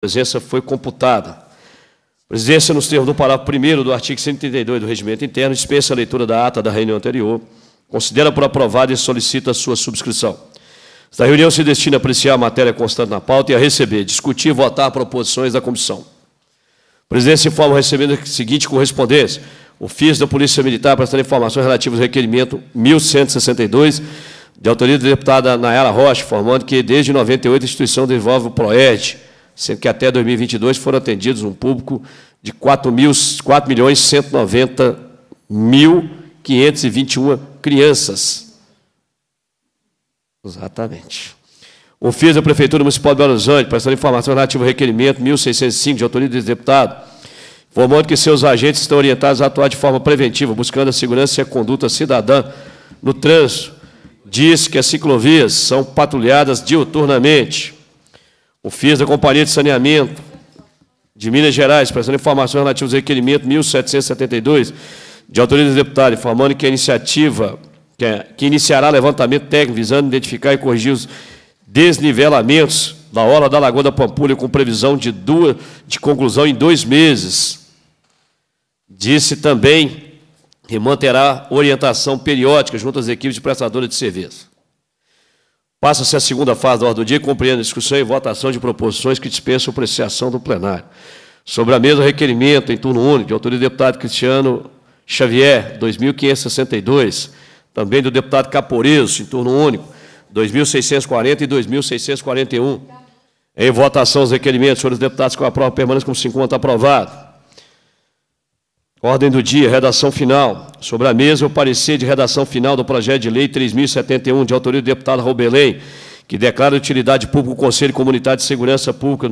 presença foi computada. Presidência, nos termos do parágrafo 1 do artigo 132 do Regimento Interno, dispensa a leitura da ata da reunião anterior, considera por aprovada e solicita a sua subscrição. Esta reunião se destina a apreciar a matéria constante na pauta e a receber, discutir e votar proposições da comissão. Presidência informa recebendo a seguinte correspondência. Ofício da Polícia Militar prestando informações relativas ao requerimento 1162, de autoria da deputada Nayara Rocha, informando que desde 98 a instituição desenvolve o PROED, sendo que até 2022 foram atendidos um público de 4 milhões 190 mil 521 crianças. Exatamente. O da Prefeitura Municipal de Belo Horizonte, prestando informação relativa ao requerimento 1605 de autoria do deputado, informando que seus agentes estão orientados a atuar de forma preventiva, buscando a segurança e a conduta cidadã no trânsito. Diz que as ciclovias são patrulhadas diuturnamente o FIS da Companhia de Saneamento de Minas Gerais, prestando informações relativas ao requerimento 1772, de autoridade do deputado, informando que a iniciativa, que, é, que iniciará levantamento técnico visando identificar e corrigir os desnivelamentos da orla da Lagoa da Pampulha, com previsão de, duas, de conclusão em dois meses. Disse também que manterá orientação periódica junto às equipes de prestadora de serviço. Passa-se a segunda fase da ordem do dia, compreendendo discussão e votação de proposições que dispensam apreciação do plenário. Sobre a mesa, requerimento em turno único de autoria do deputado Cristiano Xavier, 2562. Também do deputado Caporeso, em turno único, 2640 e 2641. Em votação, os requerimentos sobre os deputados que aprovam permanecem como 50 aprovado. Ordem do dia, redação final. Sobre a mesa, o parecer de redação final do projeto de lei 3071, de autoria do deputado Robelém, que declara utilidade pública o Conselho Comunitário de Segurança Pública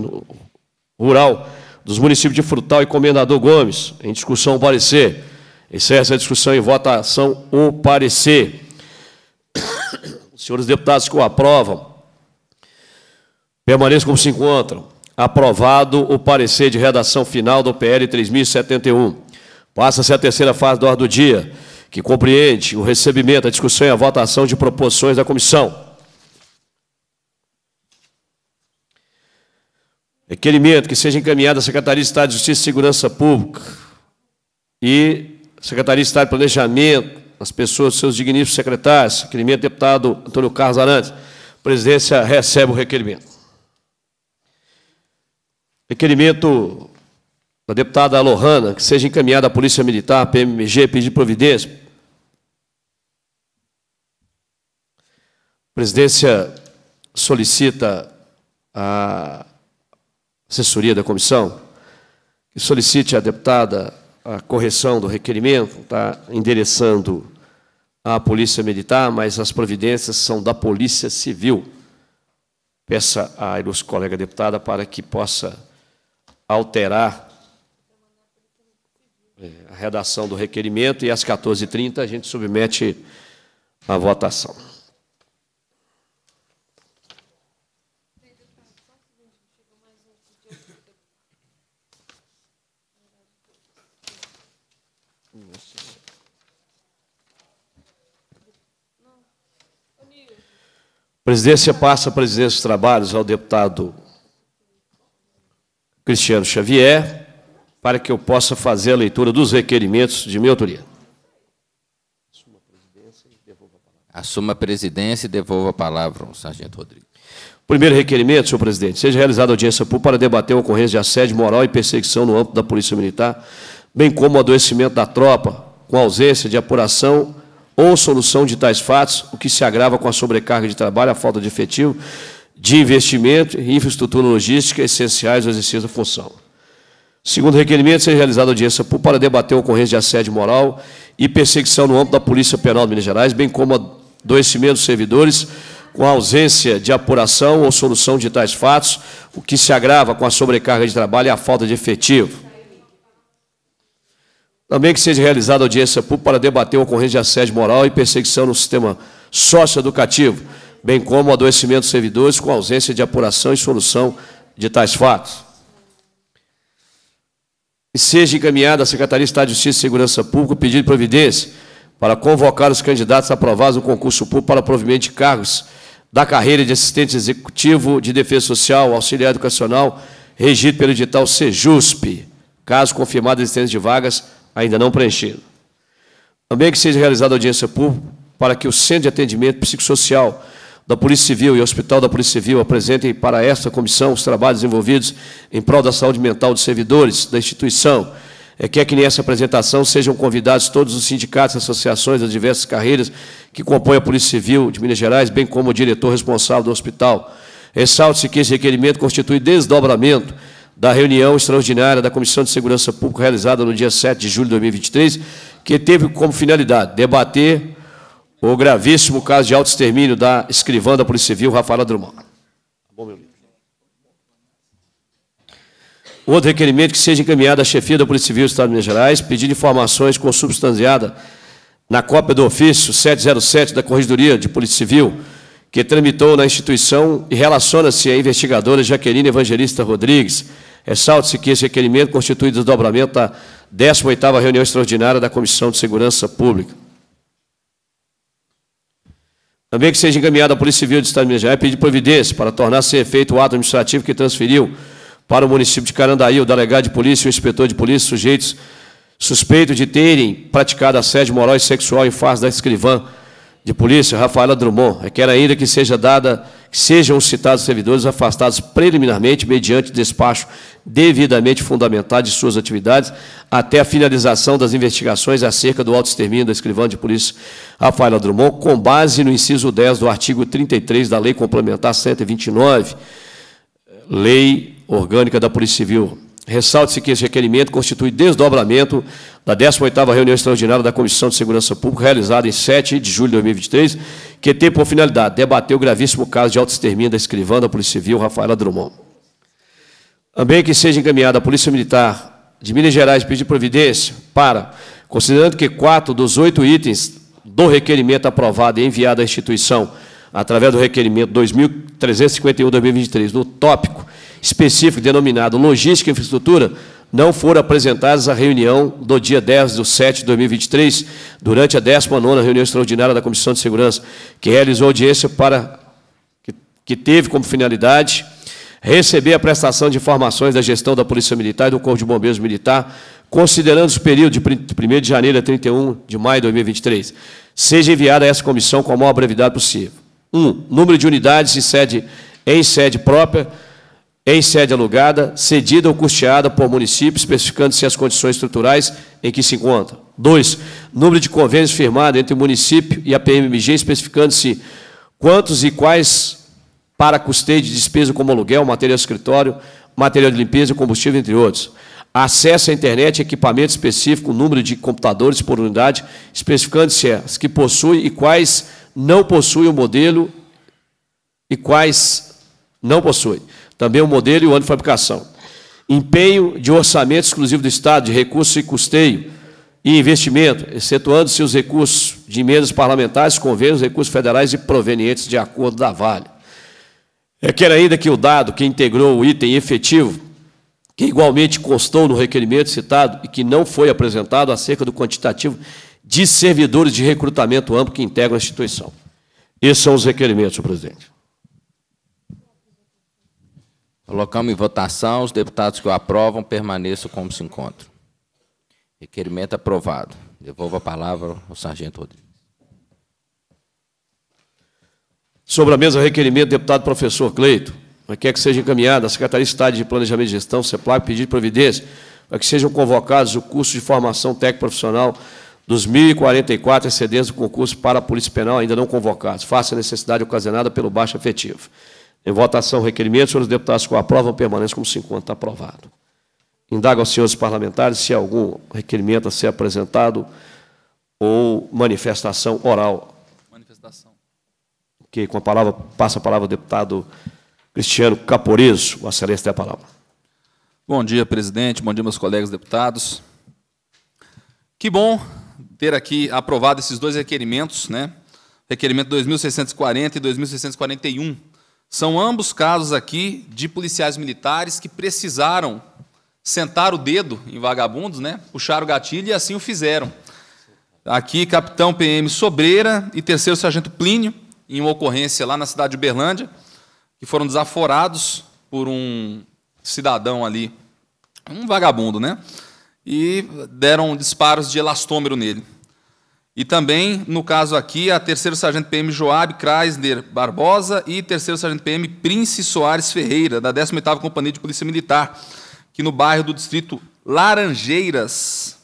Rural dos municípios de Frutal e Comendador Gomes. Em discussão, o parecer. Encerra a discussão e votação o parecer. senhores deputados que o aprovam, permaneçam como se encontram. Aprovado o parecer de redação final do PL 3071. Passa-se a terceira fase da ordem do dia, que compreende o recebimento, a discussão e a votação de proposições da comissão. Requerimento que seja encaminhado à Secretaria de Estado de Justiça e Segurança Pública e Secretaria de Estado de Planejamento, as pessoas, seus digníssimos secretários. Requerimento deputado Antônio Carlos Arantes. A presidência recebe o requerimento. Requerimento da deputada Lohana, que seja encaminhada à Polícia Militar, PMG, pedir providência. A presidência solicita a assessoria da comissão que solicite à deputada a correção do requerimento, está endereçando à Polícia Militar, mas as providências são da Polícia Civil. Peça à ilustre colega deputada para que possa alterar é, a redação do requerimento e às 14h30 a gente submete à votação. Presidência passa a presidência dos trabalhos ao deputado Cristiano Xavier para que eu possa fazer a leitura dos requerimentos de minha autoria. Assuma a presidência e devolva a palavra ao sargento Rodrigues. Primeiro requerimento, senhor presidente, seja realizada audiência pública para debater a ocorrência de assédio moral e perseguição no âmbito da Polícia Militar, bem como o adoecimento da tropa, com ausência de apuração ou solução de tais fatos, o que se agrava com a sobrecarga de trabalho, a falta de efetivo, de investimento e infraestrutura logística essenciais ao exercício da função. Segundo requerimento, seja realizada audiência pública para debater a ocorrência de assédio moral e perseguição no âmbito da Polícia Penal de Minas Gerais, bem como adoecimento dos servidores com a ausência de apuração ou solução de tais fatos, o que se agrava com a sobrecarga de trabalho e a falta de efetivo. Também que seja realizada audiência pública para debater a ocorrência de assédio moral e perseguição no sistema socioeducativo, bem como adoecimento dos servidores com a ausência de apuração e solução de tais fatos seja encaminhada à Secretaria de Estado de Justiça e Segurança Pública o pedido de providência para convocar os candidatos aprovados no concurso público para provimento de cargos da carreira de assistente executivo de defesa social, auxiliar educacional, regido pelo edital SEJUSP, caso confirmada a existência de vagas ainda não preenchidas. Também que seja realizada audiência pública para que o Centro de Atendimento Psicossocial da Polícia Civil e Hospital da Polícia Civil apresentem para esta comissão os trabalhos envolvidos em prol da saúde mental dos servidores da instituição. É, quer que nessa apresentação sejam convidados todos os sindicatos e associações das diversas carreiras que compõem a Polícia Civil de Minas Gerais, bem como o diretor responsável do hospital. Ressalte-se que esse requerimento constitui desdobramento da reunião extraordinária da Comissão de Segurança Pública realizada no dia 7 de julho de 2023, que teve como finalidade debater o gravíssimo caso de autoextermínio da escrivã da Polícia Civil, Rafaela Drummond. Tá outro requerimento é que seja encaminhado à chefia da Polícia Civil do Estado de Minas Gerais, pedindo informações consubstanciadas na cópia do ofício 707 da Corregedoria de Polícia Civil, que tramitou na instituição e relaciona-se à investigadora Jaqueline Evangelista Rodrigues. Ressalte-se que esse requerimento constitui desdobramento da 18ª reunião extraordinária da Comissão de Segurança Pública. Também que seja encaminhada à Polícia Civil do Estado de Minas Gerais pedir providência para tornar-se efeito o ato administrativo que transferiu para o município de Carandaí o delegado de polícia e o inspetor de polícia sujeitos suspeitos de terem praticado assédio moral e sexual em face da escrivã de polícia, Rafaela Drummond. Requer ainda que seja dada sejam os citados servidores afastados preliminarmente, mediante despacho devidamente fundamentado de suas atividades, até a finalização das investigações acerca do auto-extermínio da escrivã de polícia Rafaela Drummond, com base no inciso 10 do artigo 33 da Lei Complementar 129, Lei Orgânica da Polícia Civil. Ressalte-se que esse requerimento constitui desdobramento da 18ª reunião extraordinária da Comissão de Segurança Pública, realizada em 7 de julho de 2023, que tem por finalidade debater o gravíssimo caso de autoextermínio da escrivã da Polícia Civil, Rafaela Drummond. Também que seja encaminhada à Polícia Militar de Minas Gerais pedir providência para, considerando que quatro dos oito itens do requerimento aprovado e enviado à instituição através do requerimento 2351-2023, no tópico específico denominado Logística e Infraestrutura, não foram apresentadas à reunião do dia 10 de setembro de 2023, durante a 19 reunião extraordinária da Comissão de Segurança, que realizou audiência para que, que teve como finalidade receber a prestação de informações da gestão da Polícia Militar e do Corpo de Bombeiros Militar, considerando o período de 1 de janeiro a 31 de maio de 2023. Seja enviada a essa comissão com a maior brevidade possível. 1. Um, número de unidades em sede, em sede própria, em sede alugada, cedida ou custeada por município, especificando-se as condições estruturais em que se encontra. 2. Número de convênios firmados entre o município e a PMMG, especificando-se quantos e quais para custeio de despesa como aluguel, material escritório, material de limpeza, combustível, entre outros. Acesso à internet, equipamento específico, número de computadores por unidade, especificando-se as que possui e quais não possui o modelo e quais não possuem também o modelo e o ano de fabricação. Empenho de orçamento exclusivo do Estado, de recursos e custeio e investimento, excetuando-se os recursos de emendas parlamentares, convênios, recursos federais e provenientes de acordo da Vale. É, quero ainda que o dado que integrou o item efetivo, que igualmente constou no requerimento citado e que não foi apresentado acerca do quantitativo de servidores de recrutamento amplo que integram a instituição. Esses são os requerimentos, senhor presidente. Colocamos em votação. Os deputados que o aprovam permaneçam como se encontram. Requerimento aprovado. Devolvo a palavra ao sargento Rodrigues. Sobre a mesa, requerimento, deputado professor Cleito. Requer é que seja encaminhada à Secretaria de Estado de Planejamento e Gestão, CEPLAC, pedir providência para que sejam convocados o curso de formação técnico-profissional dos 1.044 excedentes do concurso para a Polícia Penal ainda não convocados, face a necessidade ocasionada pelo baixo efetivo. Em votação, requerimento. Senhores deputados, com aprovam, permaneçam como se encontra aprovado. Indago aos senhores parlamentares se há algum requerimento a ser apresentado ou manifestação oral. Manifestação. Ok, com a palavra, passa a palavra ao deputado Cristiano Caporizo. O Excelência tem a palavra. Bom dia, presidente. Bom dia, meus colegas deputados. Que bom ter aqui aprovado esses dois requerimentos, né? Requerimento 2640 e 2641 são ambos casos aqui de policiais militares que precisaram sentar o dedo em vagabundos, né? puxar o gatilho e assim o fizeram. Aqui, capitão PM Sobreira e terceiro sargento Plínio, em uma ocorrência lá na cidade de Uberlândia, que foram desaforados por um cidadão ali, um vagabundo, né? E deram disparos de elastômero nele. E também, no caso aqui, a terceiro sargento PM Joab Kreisner Barbosa e terceiro sargento PM Prince Soares Ferreira, da 18ª Companhia de Polícia Militar, que no bairro do distrito Laranjeiras,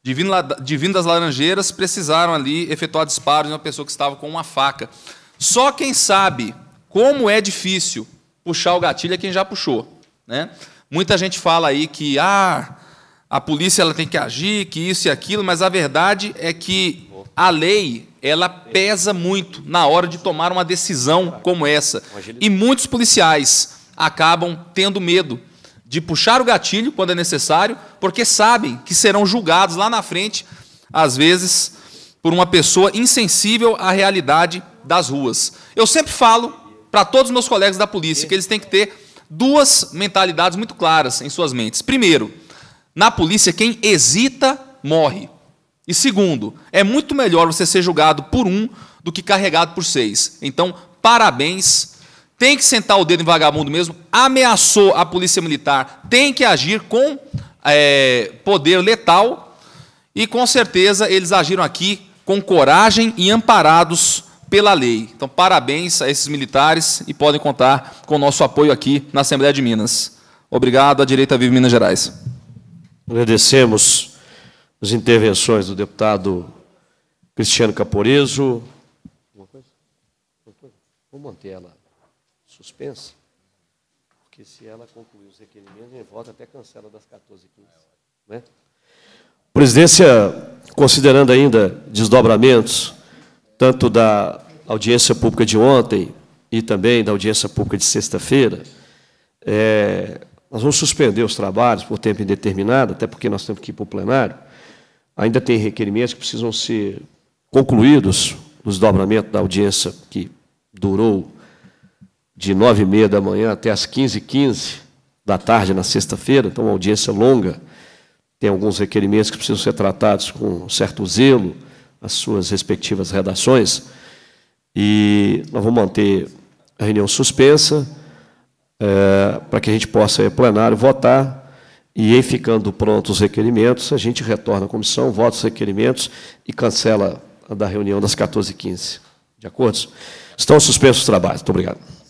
Divino, Divino das Laranjeiras, precisaram ali efetuar disparos de uma pessoa que estava com uma faca. Só quem sabe como é difícil puxar o gatilho é quem já puxou, né? Muita gente fala aí que ah, a polícia ela tem que agir, que isso e aquilo, mas a verdade é que a lei ela pesa muito na hora de tomar uma decisão como essa. E muitos policiais acabam tendo medo de puxar o gatilho quando é necessário, porque sabem que serão julgados lá na frente, às vezes, por uma pessoa insensível à realidade das ruas. Eu sempre falo para todos os meus colegas da polícia que eles têm que ter duas mentalidades muito claras em suas mentes. Primeiro, na polícia, quem hesita morre. E segundo, é muito melhor você ser julgado por um do que carregado por seis. Então, parabéns. Tem que sentar o dedo em vagabundo mesmo. Ameaçou a polícia militar. Tem que agir com é, poder letal. E com certeza eles agiram aqui com coragem e amparados pela lei. Então, parabéns a esses militares e podem contar com o nosso apoio aqui na Assembleia de Minas. Obrigado à Direita Viva Minas Gerais. Agradecemos as intervenções do deputado Cristiano Caporeso. Alguma coisa? Vou manter ela suspensa, porque se ela concluir os requerimentos, a volta até cancela das 14h15. Né? Presidência, considerando ainda desdobramentos, tanto da audiência pública de ontem e também da audiência pública de sexta-feira, é, nós vamos suspender os trabalhos por tempo indeterminado, até porque nós temos que ir para o plenário. Ainda tem requerimentos que precisam ser concluídos nos desdobramento da audiência que durou de nove e meia da manhã até as 15 h 15 da tarde na sexta-feira, então uma audiência é longa. Tem alguns requerimentos que precisam ser tratados com certo zelo, as suas respectivas redações. E nós vamos manter a reunião suspensa é, para que a gente possa, em é, plenário, votar e, aí, ficando prontos os requerimentos, a gente retorna à comissão, vota os requerimentos e cancela a da reunião das 14h15. De acordo? Estão suspensos os trabalhos. Muito obrigado.